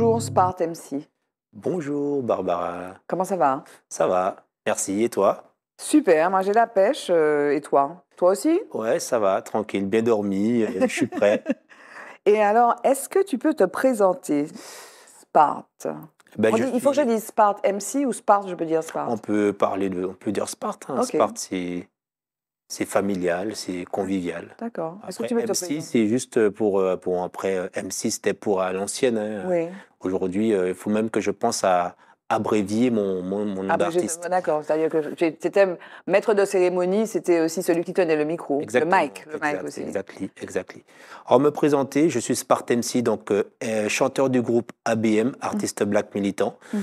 Bonjour Spart MC. Bonjour Barbara. Comment ça va Ça va, merci. Et toi Super, moi j'ai la pêche. Euh, et toi Toi aussi Ouais, ça va, tranquille, bien dormi, euh, je suis prêt. et alors, est-ce que tu peux te présenter Spart ben, Il faut que je dise Spart MC ou Spart, je peux dire Spart On peut parler de, on peut dire Spart. Sparte, hein. c'est familial, c'est convivial. D'accord. est tu c'est juste pour, euh, pour après, MC, c'était pour l'ancienne. Hein. Oui. Aujourd'hui, euh, il faut même que je pense à abrévier mon, mon, nom ah, d'artiste. Ah, d'accord, c'est-à-dire que c'était maître de cérémonie, c'était aussi celui qui tenait le micro, le mic, aussi. Exactly, exactly. En me présenter, je suis Spartemsi, donc euh, euh, chanteur du groupe ABM, mmh. artiste black militant. Mmh.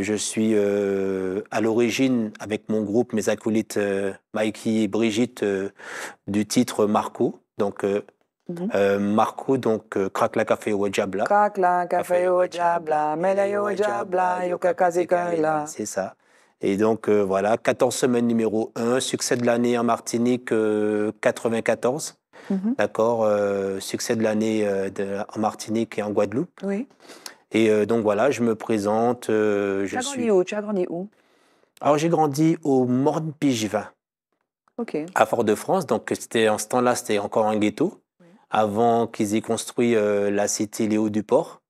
je suis à l'origine, avec mon groupe, mes acolytes Mikey et Brigitte, du titre Marco. Donc euh, Marco, donc, euh, craque la café au Jabla. Craque la café au Jabla, Jabla, C'est ça. Et donc, euh, voilà, 14 semaines numéro 1, succès de l'année en Martinique 94. Mhm. D'accord, succès de l'année en Martinique et en Guadeloupe. Oui. Et donc voilà, je me présente. je tu, suis... où, as grandi où Alors j'ai grandi au Morne-Pigevin. à Fort-de-France. Donc, c'était en ce temps-là, c'était encore un ghetto avant qu'ils aient construit euh, la cité Léo du Port.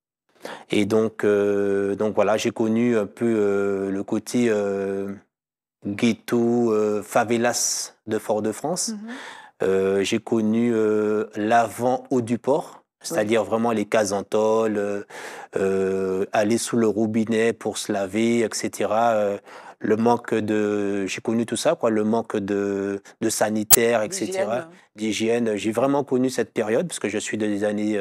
Et donc, euh, donc voilà, j'ai connu un peu euh, le côté ghetto, favelas de Fort-de-France. Mm-hmm. j'ai connu l'avant-haut du port, c'est-à-dire vraiment les casantoles, aller sous le robinet pour se laver, etc le manque de. J'ai connu tout ça, quoi, le manque de, de sanitaire, etc., d'hygiène. J'ai vraiment connu cette période, parce que je suis des années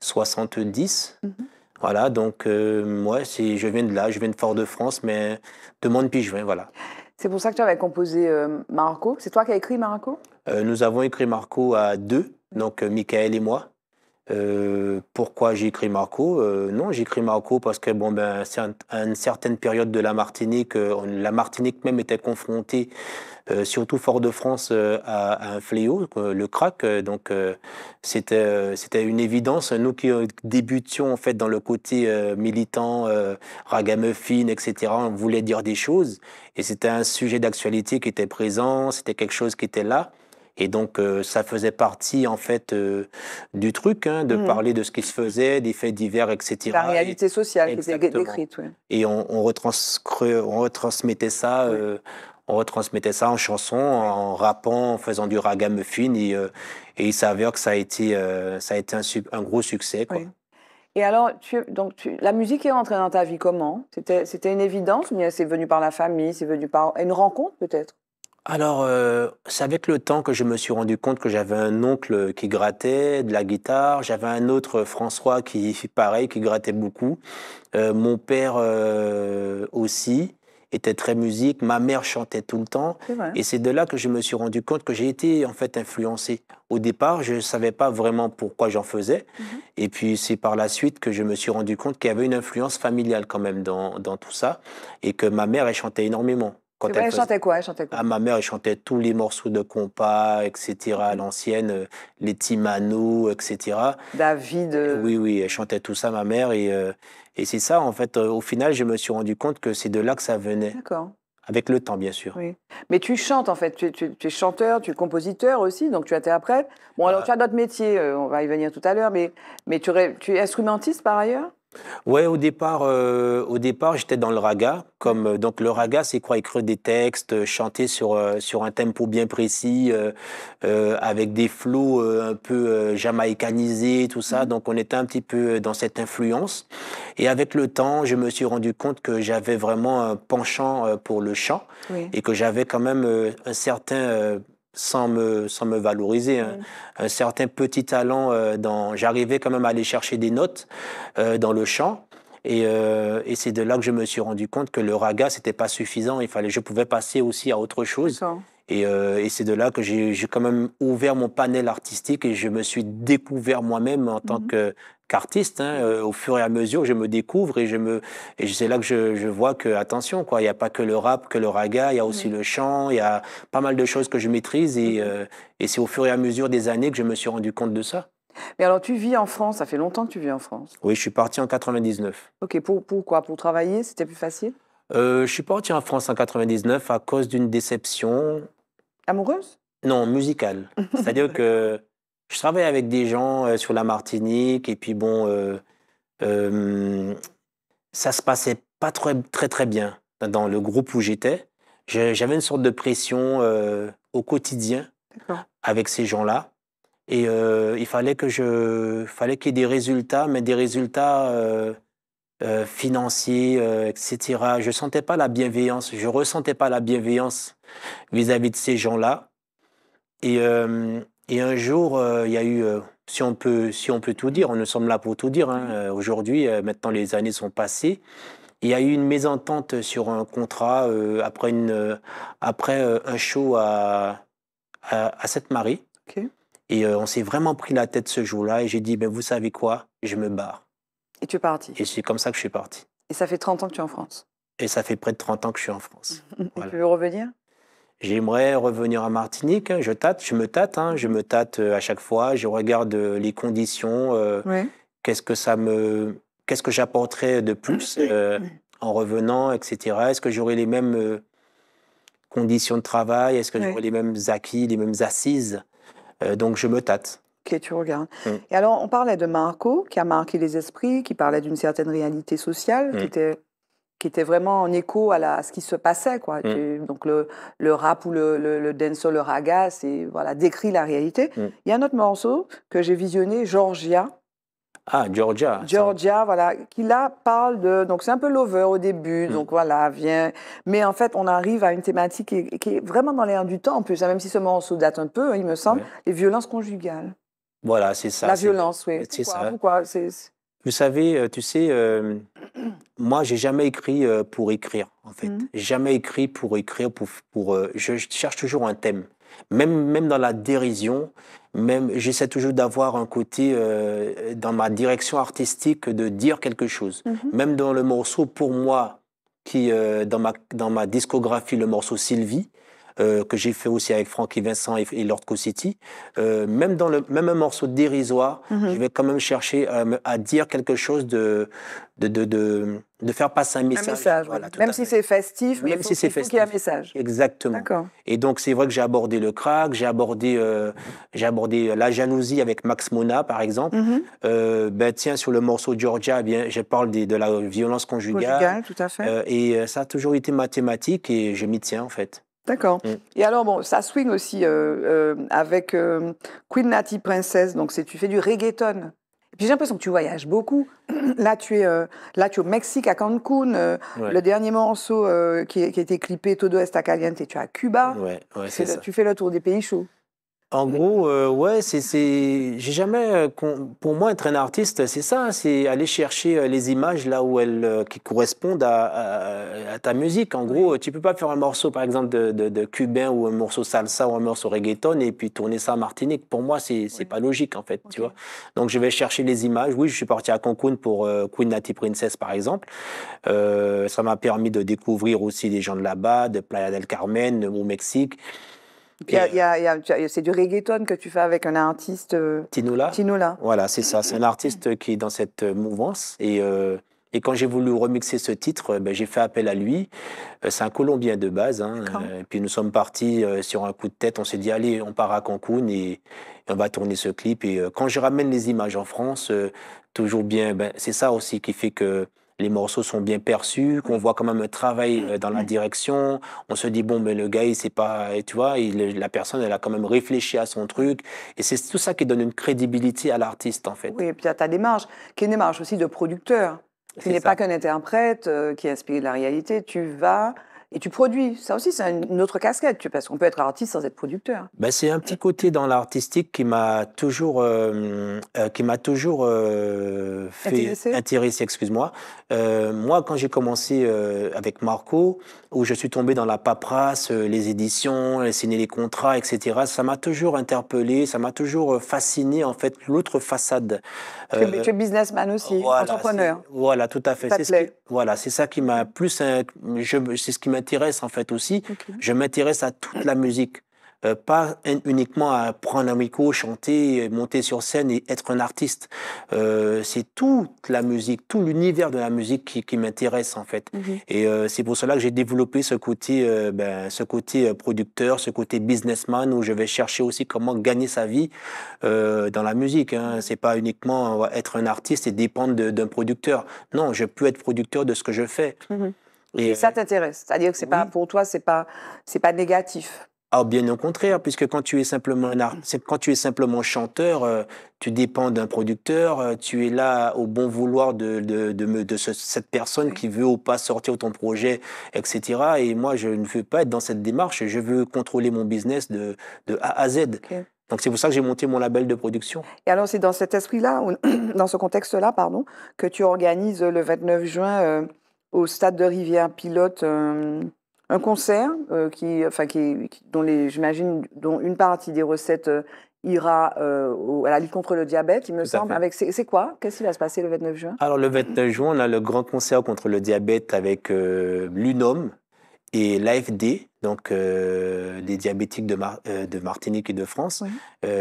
70. Euh, mhm. Voilà, donc euh, moi, si je viens de là, je viens de Fort-de-France, mais de viens voilà. C'est pour ça que tu avais composé euh, Marco. C'est toi qui as écrit Marco Nous avons écrit Marco à deux, donc Michael et moi. Euh, pourquoi j'écris Marco euh, Non, j'écris Marco parce que bon ben une certaine période de la Martinique, euh, la Martinique même était confrontée, surtout Fort-de-France, à, un fléau, le crack. donc c'était une évidence. Nous qui débutions en fait dans le côté militant, ragamuffin, etc. On voulait dire des choses et c'était un sujet d'actualité qui était présent, c'était quelque chose qui était là. Et donc, euh, ça faisait partie, en fait, euh, du truc, hein, de mm. parler de ce qui se faisait, des faits divers, etc. La réalité sociale qui était décrite, oui. Et on, retransmettait ça. Euh, on retransmettait ça en chanson, en rappant, en faisant du ragamuffin. Et, et il s'avère que ça a été, ça a été un, gros succès. Quoi. Et alors, tu, donc, la musique est rentrée dans ta vie comment C'était une évidence, c'est venu par la famille, c'est venu par une rencontre peut-être alors, euh, c'est avec le temps que je me suis rendu compte que j'avais un oncle qui grattait de la guitare, j'avais un autre François qui pareil, qui grattait beaucoup. Euh, mon père euh, aussi était très musique, ma mère chantait tout le temps. Et c'est de là que je me suis rendu compte que j'ai été en fait influencé. Au départ, je ne savais pas vraiment pourquoi j'en faisais. Mhm. Et puis c'est par la suite que je me suis rendu compte qu'il y avait une influence familiale quand même dans, dans tout ça et que ma mère, elle chantait énormément elle, chantait quoi, elle, ah, Ma mère, elle chantait tous les morceaux de compas, etc., à l'ancienne, euh, les Timano, etc. David. Euh, oui, oui, elle chantait tout ça, ma mère. Et, euh, c'est ça, en fait, au final, je me suis rendu compte que c'est de là que ça venait. D'accord. Avec le temps, bien sûr. Oui. Mais tu chantes, en fait. Tu, es chanteur, tu es compositeur aussi, donc tu interprètes. Bon, alors ah. tu as d'autres métiers, on va y venir tout à l'heure, mais, mais tu es instrumentiste par ailleurs Ouais, au départ, euh, au départ, j'étais dans le raga. Comme euh, donc le raga, c'est quoi Écrire des textes, euh, chanter sur sur un tempo bien précis, avec des flots un peu jamaïcanisés, tout ça. Mhm. Donc on était un petit peu dans cette influence. Et avec le temps, je me suis rendu compte que j'avais vraiment un penchant pour le chant et que j'avais quand même un certain sans me, valoriser. Hein. Mm. Un, certain petit talent, euh, dans, j'arrivais quand même à aller chercher des notes euh, dans le chant. Euh, et, c'est de là que je me suis rendu compte que le raga, c'était pas suffisant. Il fallait, je pouvais passer aussi à autre chose. Euh, et, c'est de là que j'ai quand même ouvert mon panel artistique et je me suis découvert moi-même en tant mhm. qu'artiste. Hein. Euh, au fur et à mesure, je me découvre et je me c'est là que je, vois que attention quoi, il n'y a pas que le rap, que le raga, il y a aussi le chant, il y a pas mal de choses que je maîtrise mhm. euh, et, c'est au fur et à mesure des années que je me suis rendu compte de ça. Mais alors, tu vis en France, ça fait longtemps que tu vis en France Oui, je suis parti en 99. Ok, pour, pour Pour travailler C'était plus facile Je suis parti en France en 99 à cause d'une déception Amoureuse Non, musicale. C'est-à-dire que je travaillais avec des gens euh, sur la Martinique et puis bon, euh, euh, ça se passait pas très très, très bien dans le groupe où j'étais. J'avais une sorte de pression au quotidien avec ces gens-là. Et il fallait que je, fallait qu'il y ait des résultats, mais des résultats financiers, euh, financier, euh, etc. Je ne sentais pas la bienveillance, je ressentais pas la bienveillance vis-à-vis de ces gens-là. Et, euh, un jour, il y a eu, si, on peut, si on peut tout dire, on ne sommes là pour tout dire, hein, aujourd'hui, maintenant les années sont passées, il y a eu une mésentente sur un contrat après, une, après un show à, à, marie Et on s'est vraiment pris la tête ce jour-là et j'ai dit, ben, vous savez quoi, je me barre et tu es parti. Et c'est comme ça que je suis parti. Et ça fait 30 ans que tu es en France. Et ça fait près de 30 ans que je suis en France. tu veux revenir J'aimerais revenir à Martinique. Hein. Je tâte, je me tâte, hein. je me tâte euh, à chaque fois. Je regarde euh, les conditions. Euh, qu'est-ce que ça me, qu'est-ce que j'apporterais de plus en revenant, etc. Est-ce que j'aurai les mêmes conditions de travail Est-ce que j'aurais j'aurai les mêmes acquis, les mêmes assises Donc je me tâte. Ok, tu regardes. Mm. Et alors, on parlait de Marco, qui a marqué les esprits, qui parlait d'une certaine réalité sociale, mm. qui, était, qui était vraiment en écho à, ce qui se passait. Quoi. Mm. donc, le, le, rap ou le, le, le dancehall, le raga, c'est, voilà, décrit la réalité. Il y a un autre morceau que j'ai visionné, Georgia. Ah, Georgia. Georgia, voilà, qui là parle de. Donc c'est un peu l'over au début, donc voilà, vient. Mais en fait, on arrive à une thématique qui est, vraiment dans l'air du temps, en plus, hein, même si ce morceau date un peu, hein, il me semble, les violences conjugales. Voilà, c'est ça. La violence, oui. C'est ça. Pourquoi Vous savez, euh, tu sais, moi, euh, moi, j'ai jamais écrit euh, pour écrire, en fait. Mmh. Jamais écrit pour écrire, pour. pour je, cherche toujours un thème. Même, même dans la dérision, même j'essaie toujours d'avoir un côté dans ma direction artistique de dire quelque chose. Mmh même dans le morceau, pour moi, qui dans, ma, dans ma discographie, le morceau Sylvie, euh, que j'ai fait aussi avec Francky Vincent et, Lord City. Euh, même dans le même un morceau dérisoire, mhm. je vais quand même chercher à, dire quelque chose de de, de, de faire passer un message. voilà, même si c'est festif, mais même faut, si c'est festif, y ait un message. Exactement. Et donc c'est vrai que j'ai abordé le crack, j'ai abordé euh, j'ai abordé euh, la jalousie avec Max Mona par exemple. Mhm. Euh, ben tiens sur le morceau Georgia, eh bien je parle des, de la violence conjugale. Conjugale, tout à fait. et ça a toujours été mathématique et je m'y tiens en fait. D'accord. Mm. Et alors, bon, ça swing aussi euh, euh, avec euh, Queen Natty Princess. Donc, tu fais du reggaeton. puis, j'ai l'impression que tu voyages beaucoup. là, tu es, là, tu au Mexique, à Cancun. Le dernier morceau qui, qui, a été clippé, Todo à Caliente, tu es à Cuba. Ouais, ça. Tu fais le tour des pays chauds. En gros, euh, ouais, c'est, j'ai jamais, euh, pour moi, être un artiste, c'est ça, hein, c'est aller chercher euh, les images là où elles, qui correspondent à, ta musique. En gros, tu peux pas faire un morceau, par exemple, de, cubain ou un morceau salsa ou un morceau reggaeton et puis tourner ça à Martinique. Pour moi, c'est, c'est pas logique, en fait, tu vois. Donc, je vais chercher les images. Oui, je suis parti à Cancun pour Queen Natty Princess, par exemple. ça m'a permis de découvrir aussi des gens de là-bas, de Playa del Carmen, au Mexique c'est du reggaeton que tu fais avec un artiste. Euh, Tinola. Voilà, c'est ça. C'est un artiste qui est dans cette euh, mouvance. Euh, et, quand j'ai voulu remixer ce titre, ben, j'ai fait appel à lui. C'est un Colombien de base. Hein. Et puis nous sommes partis sur un coup de tête. On s'est dit, allez, on part à Cancun et, on va tourner ce clip. Et quand je ramène les images en France, toujours bien, ben, c'est ça aussi qui fait que les morceaux sont bien perçus, qu'on voit quand même un travail euh, dans la direction. On se dit, bon, mais le gars, il sait pas, et tu vois, la personne, elle a quand même réfléchi à son truc. Et c'est tout ça qui donne une crédibilité à l'artiste, en fait. Oui, et puis tu ta démarche, qui est une démarche aussi de producteur. Tu n'est pas qu'un interprète euh, qui inspire la réalité. Tu vas et tu produis. Ça aussi, c'est une autre casquette, parce qu'on peut être artiste sans être producteur. Ben, c'est un petit côté dans l'artistique qui m'a toujours, euh, euh, qui m'a toujours euh, fait intéressé, excuse-moi. moi, quand j'ai commencé avec Marco, où je suis tombé dans la paperasse, les éditions, signer les contrats, etc., ça m'a toujours interpellé, ça m'a toujours fasciné, en fait, l'autre façade. tu es businessman aussi, entrepreneur. Voilà, tout à fait. Ça voilà, c'est ça qui m'a plus... c'est ce qui m'a m'intéresse en fait aussi. Je m'intéresse à toute la musique. Euh, pas uniquement à prendre un micro, chanter, monter sur scène et être un artiste. Euh, c'est toute la musique, tout l'univers de la musique qui, m'intéresse en fait. Mhm. Et euh, c'est pour cela que j'ai développé ce côté, ben, ce côté producteur, ce côté businessman où je vais chercher aussi comment gagner sa vie dans la musique. Hein. Mhm. C'est pas uniquement être un artiste et dépendre d'un producteur. Non, je peux être producteur de ce que je fais. Mhm. Et, ça t'intéresse. C'est-à-dire que c'est pas, pour toi, c'est pas, c'est pas négatif. Ah, bien au contraire, puisque quand tu es simplement un quand tu es simplement chanteur, euh, tu dépends d'un producteur, euh, tu es là au bon vouloir de, de, de, cette personne qui veut ou pas sortir ton projet, etc. Et moi, je ne veux pas être dans cette démarche, je veux contrôler mon business de, A à Z. Donc c'est pour ça que j'ai monté mon label de production. Et alors c'est dans cet esprit-là, dans ce contexte-là, pardon, que tu organises le 29 juin. Euh, au stade de Rivière Pilote euh, un concert euh, qui, enfin, qui, dont les, j'imagine, dont une partie des recettes euh, ira à la lutte contre le diabète, il me semble. Avec c'est, quoi Qu'est-ce qui va se passer le 29 juin Alors le 29 juin, on a le grand concert contre le diabète avec l'UNOM et l'AFD, donc des les diabétiques de, de, Martinique et de France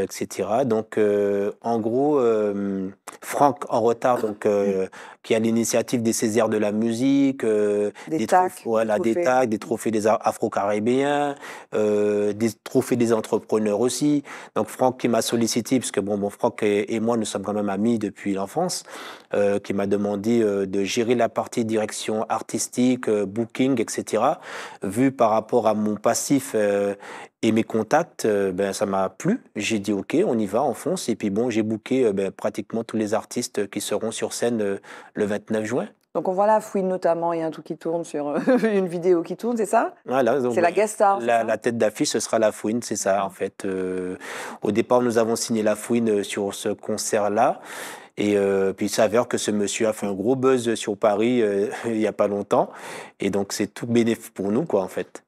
etc. Donc, euh, en gros, euh, Franck en retard, donc, euh, qui a l'initiative des Césaires de la musique, des, des, des, trophées des Afro-Caribéens, des trophées des entrepreneurs aussi. Donc, Franck qui m'a sollicité, puisque bon, bon, Franck et, moi, nous sommes quand même amis depuis l'enfance, qui m'a demandé de gérer la partie direction artistique, booking, etc. Vu par rapport à mon passif et mes contacts, ben, ça m'a plu. J'ai j'ai dit ok, on y va, on fonce. Et puis bon, j'ai booké euh, ben, pratiquement tous les artistes qui seront sur scène euh, le 29 juin. Donc on voit la fouine notamment, il y a un truc qui tourne sur euh, une vidéo qui tourne, c'est ça Voilà. C'est la guest star. La, tête d'affiche, ce sera la fouine, c'est ça en fait. au départ, nous avons signé la fouine sur ce concert-là. Et puis il s'avère que ce monsieur a fait un gros buzz sur Paris il n'y a pas longtemps. Et donc c'est tout bénéfique pour nous, quoi, en fait.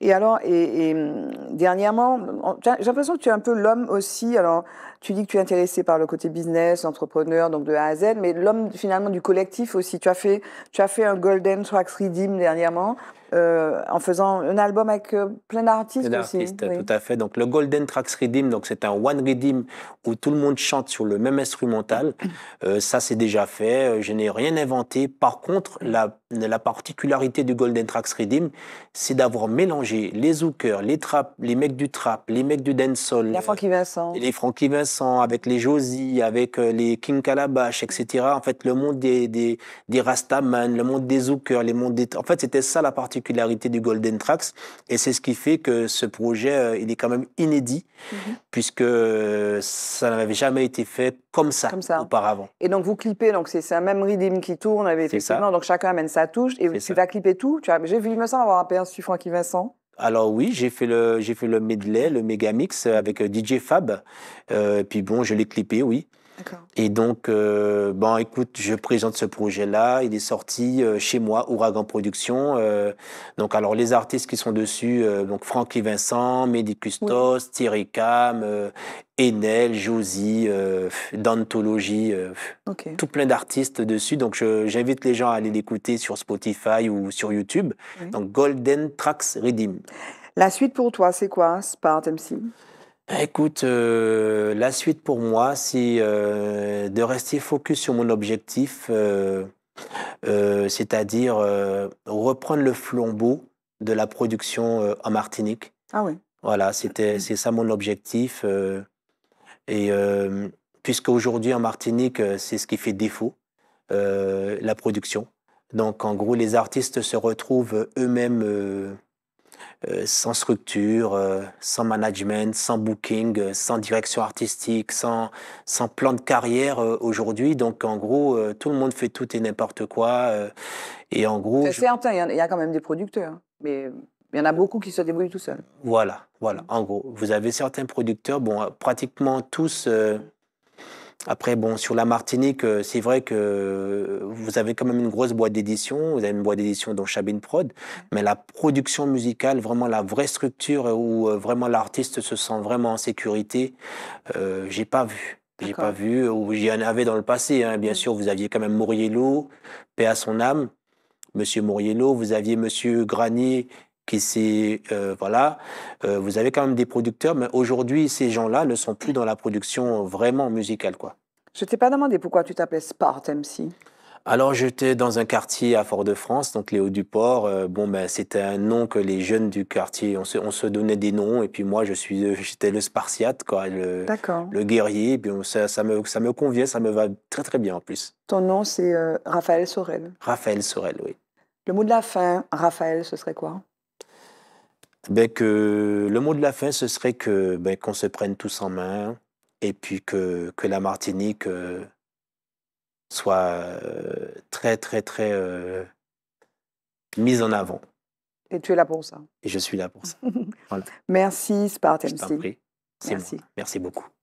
Et alors, et, mm, dernièrement, j'ai l'impression que tu es un peu l'homme aussi. Alors, tu dis que tu es intéressé par le côté business, entrepreneur, donc de A à Z, mais l'homme finalement du collectif aussi. Tu as fait, tu as fait un Golden Tracks Redeem dernièrement. Euh, en faisant un album avec euh, plein d'artistes aussi. oui. tout à fait. Donc le Golden Tracks Redeem, donc c'est un one redeem où tout le monde chante sur le même instrumental. Euh, ça c'est déjà fait. Je n'ai rien inventé. Par contre, la la particularité du Golden Tracks Redeem, c'est d'avoir mélangé les zookers, les trap, les mecs du trap, les mecs du dancehall. Les Frankie Vincent. Les Frankie Vincent, avec les Josie, avec euh, les King Calabash, etc. En fait, le monde des, des, Rastaman, le monde des zookers, les mondes des... En fait, c'était ça la particularité du Golden Tracks. Et c'est ce qui fait que ce projet, euh, il est quand même inédit, mhm. puisque euh, ça n'avait jamais été fait comme ça, auparavant. Et donc, vous clipez donc c'est un même Redeem qui tourne, effectivement. Donc, chacun amène ça touche et tu ça. vas clipper tout. Tu J'ai vu, il me semble avoir un suffrant qui Vincent. Alors oui, j'ai fait le j'ai fait le medley, le mix euh, avec euh, DJ Fab. Euh, puis bon, je l'ai clippé, oui. Et donc, euh, bon, écoute, je présente ce projet-là. Il est sorti euh, chez moi, Ouragan Productions. Euh, donc, alors, les artistes qui sont dessus, donc Francky Vincent, Mehdi Custos, Thierry Cam, Enel, Josie, Dantologie, tout plein d'artistes dessus. Donc, j'invite les gens à aller l'écouter sur Spotify ou sur YouTube. Donc, Golden Tracks Redeem. La suite pour toi, c'est quoi, Spart MC ah, écoute, euh, la suite pour moi, c'est euh, de rester focus sur mon objectif, euh, c'est-à-dire reprendre le flambeau de la production en Martinique. Ah oui. Voilà, c'était c'est ça mon objectif. et puisque aujourd'hui en Martinique, c'est ce qui fait défaut, la production. Donc en gros, les artistes se retrouvent eux-mêmes euh, sans structure, euh, sans management, sans booking, euh, sans direction artistique, sans, sans plan de carrière aujourd'hui. Donc en gros, tout le monde fait tout et n'importe quoi. et en gros, c'est certain, il y, a quand même des producteurs, hein, mais il y en a beaucoup qui se débrouillent tout seuls. Voilà, voilà. En gros, vous avez certains producteurs, bon, pratiquement tous. Après, bon, sur la Martinique, euh, c'est vrai que euh, vous avez quand même une grosse boîte d'édition. Vous avez une boîte d'édition dont Chabine Prod, mais la production musicale, vraiment la vraie structure où euh, vraiment l'artiste se sent vraiment en sécurité, j'ai pas vu. J'ai pas vu, ou j'y en avais dans le passé. Hein. Bien sûr, vous aviez quand même Moriello, paix à son âme. Monsieur Moriello, vous aviez Monsieur Granier euh, voilà, euh, vous avez quand même des producteurs, mais aujourd'hui ces gens-là ne sont plus dans la production vraiment musicale quoi. Je t'ai pas demandé pourquoi tu t'appelais Spart MC. Alors j'étais dans un quartier à Fort-de-France, donc les Hauts-du-Port. Euh, bon, ben, c'était un nom que les jeunes du quartier, on se, on se, donnait des noms. Et puis moi, je suis, j'étais le Spartiate, quoi, le, le guerrier. ça, ça, me, convient, ça me va très très bien en plus. Ton nom, c'est Raphaël Sorel. Raphaël Sorel, oui. Le mot de la fin, Raphaël, ce serait quoi ben que le mot de la fin, ce serait que ben, qu'on se prenne tous en main et puis que, que la Martinique euh, soit euh, très, très, très euh, mise en avant. Et tu es là pour ça. Et je suis là pour ça. Merci, Spartan. Merci. Merci beaucoup.